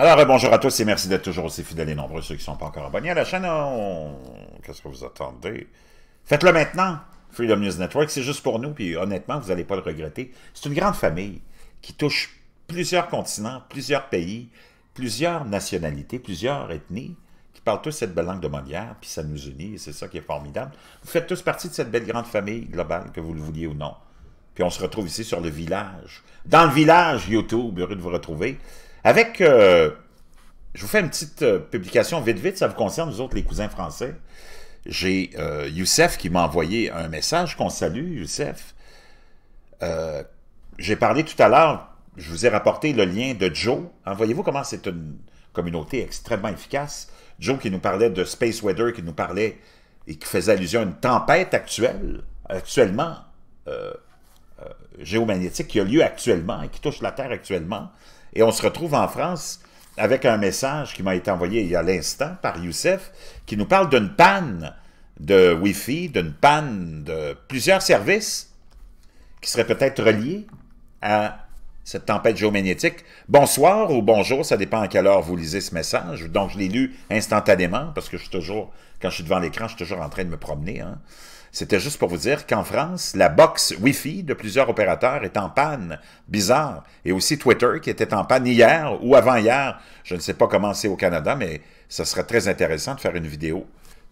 Alors, euh, bonjour à tous et merci d'être toujours aussi fidèles et nombreux ceux qui ne sont pas encore abonnés à la chaîne. Oh, qu'est-ce que vous attendez? Faites-le maintenant! Freedom News Network, c'est juste pour nous, puis honnêtement, vous n'allez pas le regretter. C'est une grande famille qui touche plusieurs continents, plusieurs pays, plusieurs nationalités, plusieurs ethnies, qui parlent tous cette belle langue de Molière, puis ça nous unit, et c'est ça qui est formidable. Vous faites tous partie de cette belle grande famille globale, que vous le vouliez ou non. Puis on se retrouve ici sur le village. Dans le village, YouTube, heureux de vous retrouver. Avec, euh, je vous fais une petite euh, publication vite vite, ça vous concerne, nous autres, les cousins français. J'ai euh, Youssef qui m'a envoyé un message qu'on salue, Youssef. J'ai parlé tout à l'heure, je vous ai rapporté le lien de Joe. envoyez Voyez-vous comment c'est une communauté extrêmement efficace. Joe qui nous parlait de Space Weather, qui nous parlait et qui faisait allusion à une tempête actuelle, actuellement, géomagnétique, qui a lieu actuellement et qui touche la Terre actuellement. Et on se retrouve en France avec un message qui m'a été envoyé il y a l'instant par Youssef, qui nous parle d'une panne de Wi-Fi, d'une panne de plusieurs services qui seraient peut-être reliés à cette tempête géomagnétique. Bonsoir ou bonjour, ça dépend à quelle heure vous lisez ce message. Donc, je l'ai lu instantanément parce que je suis toujours, quand je suis devant l'écran, je suis toujours en train de me promener. Hein. C'était juste pour vous dire qu'en France, la box Wi-Fi de plusieurs opérateurs est en panne. Bizarre. Et aussi Twitter qui était en panne hier ou avant-hier. Je ne sais pas comment c'est au Canada, mais ça serait très intéressant de faire une vidéo.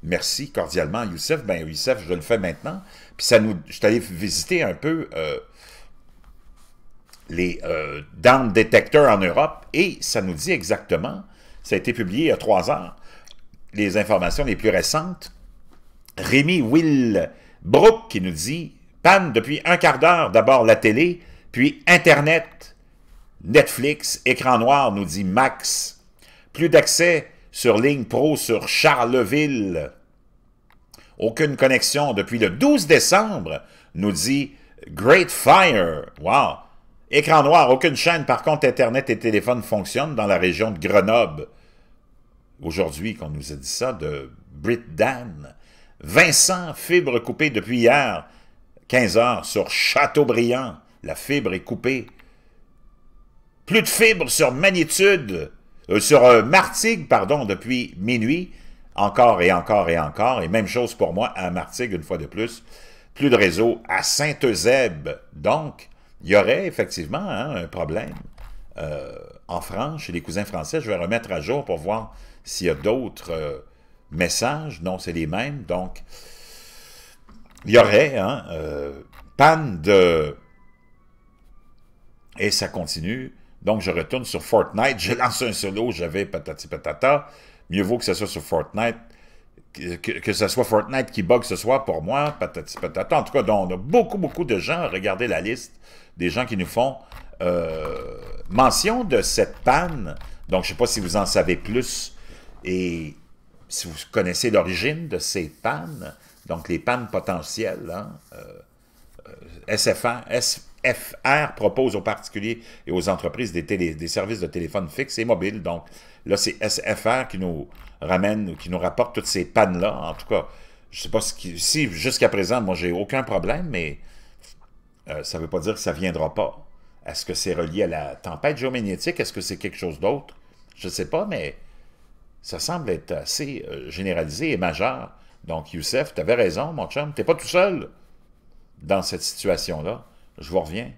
Merci cordialement, Youssef. Ben, Youssef, je le fais maintenant. Puis ça nous... Je suis allé visiter un peu... Euh, les euh, down en Europe et ça nous dit exactement, ça a été publié il y a trois ans, les informations les plus récentes. Rémi Will Brook qui nous dit panne depuis un quart d'heure, d'abord la télé, puis Internet, Netflix, écran noir, nous dit Max. Plus d'accès sur ligne pro sur Charleville. Aucune connexion depuis le 12 décembre, nous dit Great Fire. Wow! Écran noir, aucune chaîne, par contre, Internet et téléphone fonctionnent dans la région de Grenoble. Aujourd'hui, qu'on nous a dit ça, de Brit-Dan. Vincent, fibre coupée depuis hier, 15 heures, sur Châteaubriand. La fibre est coupée. Plus de fibres sur Magnitude, euh, sur euh, Martigues, pardon, depuis minuit. Encore et encore et encore. Et même chose pour moi à Martigues, une fois de plus. Plus de réseau à Saint-Eusèbe. Donc, il y aurait effectivement hein, un problème euh, en France, chez les cousins français. Je vais remettre à jour pour voir s'il y a d'autres euh, messages. Non, c'est les mêmes. Donc, il y aurait hein, euh, panne de... Et ça continue. Donc, je retourne sur Fortnite. Je lance un solo. J'avais patati patata. Mieux vaut que ce soit sur Fortnite que, ce soit Fortnite qui bug ce soir pour moi, patati patata. En tout cas, on a beaucoup, beaucoup de gens, regardez la liste des gens qui nous font euh, mention de cette panne. Donc, je ne sais pas si vous en savez plus et si vous connaissez l'origine de ces pannes, donc les pannes potentielles, hein, euh, euh S, FR propose aux particuliers et aux entreprises des, services de téléphone fixe et mobile. Donc là, c'est SFR qui nous ramène, qui nous rapporte toutes ces pannes-là. En tout cas, je ne sais pas si jusqu'à présent, moi, j'ai aucun problème, mais euh, ça ne veut pas dire que ça ne viendra pas. Est-ce que c'est relié à la tempête géomagnétique? Est-ce que c'est quelque chose d'autre? Je ne sais pas, mais ça semble être assez euh, généralisé et majeur. Donc, Youssef, tu avais raison, mon chum. Tu n'es pas tout seul dans cette situation-là. Je vous reviens.